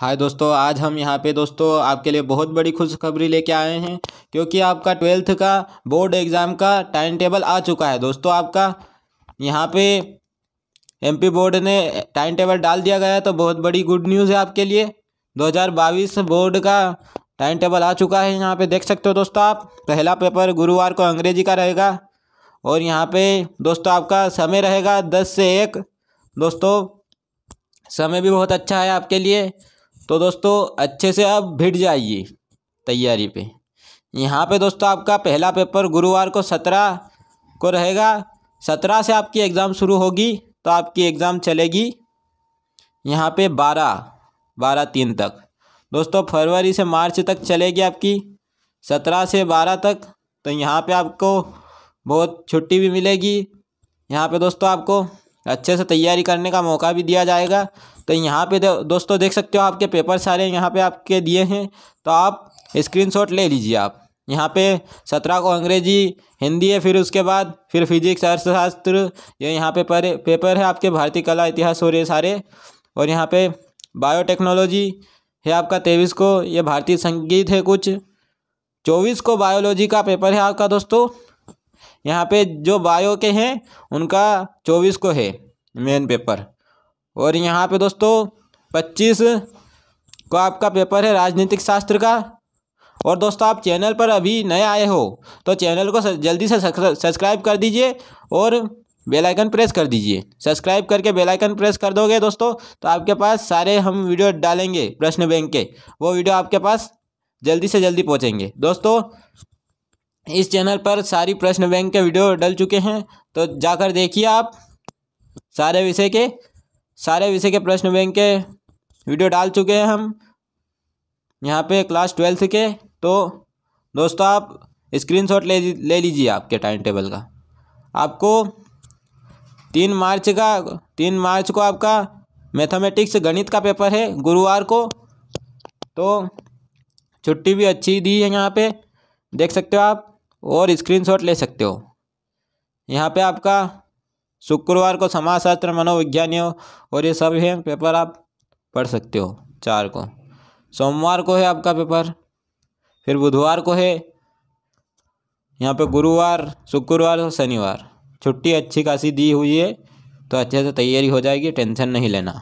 हाय दोस्तों आज हम यहाँ पे दोस्तों आपके लिए बहुत बड़ी खुशखबरी लेके आए हैं क्योंकि आपका ट्वेल्थ का बोर्ड एग्ज़ाम का टाइम टेबल आ चुका है दोस्तों आपका यहाँ पे एमपी बोर्ड ने टाइम टेबल डाल दिया गया तो बहुत बड़ी गुड न्यूज़ है आपके लिए 2022 बोर्ड का टाइम टेबल आ चुका है यहाँ पर देख सकते हो दोस्तों आप पहला पेपर गुरुवार को अंग्रेजी का रहेगा और यहाँ पर दोस्तों आपका समय रहेगा दस से एक दोस्तों समय भी बहुत अच्छा है आपके लिए तो दोस्तों अच्छे से आप भिट जाइए तैयारी पे यहाँ पे दोस्तों आपका पहला पेपर गुरुवार को सत्रह को रहेगा सत्रह से आपकी एग्ज़ाम शुरू होगी तो आपकी एग्ज़ाम चलेगी यहाँ पे बारह बारह तीन तक दोस्तों फरवरी से मार्च तक चलेगी आपकी सत्रह से बारह तक तो यहाँ पे आपको बहुत छुट्टी भी मिलेगी यहाँ पे दोस्तों आपको अच्छे से तैयारी करने का मौका भी दिया जाएगा तो यहाँ पे दोस्तों देख सकते हो आपके पेपर सारे यहाँ पे आपके दिए हैं तो आप स्क्रीनशॉट ले लीजिए आप यहाँ पे सत्रह को अंग्रेजी हिंदी है फिर उसके बाद फिर फिजिक्स अर्थशास्त्र ये यहाँ पे पर पेपर है आपके भारतीय कला इतिहास और ये सारे और यहाँ पे बायोटेक्नोलॉजी है आपका तेईस को ये भारतीय संगीत है कुछ चौबीस को बायोलॉजी का पेपर है आपका दोस्तों यहाँ पे जो बायो के हैं उनका चौबीस को है मेन पेपर और यहाँ पे दोस्तों पच्चीस को आपका पेपर है राजनीतिक शास्त्र का और दोस्तों आप चैनल पर अभी नए आए हो तो चैनल को जल्दी से सब्सक्राइब कर दीजिए और बेल आइकन प्रेस कर दीजिए सब्सक्राइब करके बेल आइकन प्रेस कर दोगे दोस्तों तो आपके पास सारे हम वीडियो डालेंगे प्रश्न बैंक के वो वीडियो आपके पास जल्दी से जल्दी पहुंचेंगे दोस्तों इस चैनल पर सारी प्रश्न बैंक के वीडियो डल चुके हैं तो जाकर देखिए आप सारे विषय के सारे विषय के प्रश्न बैंक के वीडियो डाल चुके हैं हम यहाँ पे क्लास ट्वेल्थ के तो दोस्तों आप स्क्रीनशॉट ले ले लीजिए आपके टाइम टेबल का आपको तीन मार्च का तीन मार्च को आपका मैथमेटिक्स गणित का पेपर है गुरुवार को तो छुट्टी भी अच्छी दी है यहाँ पे देख सकते हो आप और स्क्रीनशॉट ले सकते हो यहाँ पे आपका शुक्रवार को समाजशास्त्र मनोविज्ञानियों और ये सब है पेपर आप पढ़ सकते हो चार को सोमवार को है आपका पेपर फिर बुधवार को है यहाँ पे गुरुवार शुक्रवार और शनिवार छुट्टी अच्छी खासी दी हुई है तो अच्छे से तैयारी हो जाएगी टेंशन नहीं लेना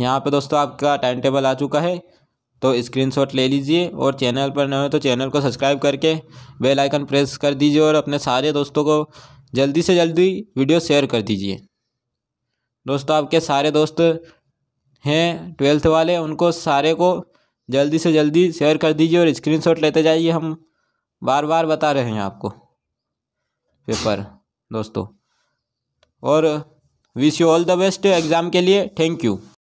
यहाँ पे दोस्तों आपका टाइम टेबल आ चुका है तो स्क्रीनशॉट ले लीजिए और चैनल पर नए हो तो चैनल को सब्सक्राइब करके बेल आइकन प्रेस कर दीजिए और अपने सारे दोस्तों को जल्दी से जल्दी वीडियो शेयर कर दीजिए दोस्तों आपके सारे दोस्त हैं ट्वेल्थ वाले उनको सारे को जल्दी से जल्दी शेयर कर दीजिए और स्क्रीनशॉट लेते जाइए हम बार बार बता रहे हैं आपको पेपर दोस्तों और wish you all the best exam के लिए थैंक यू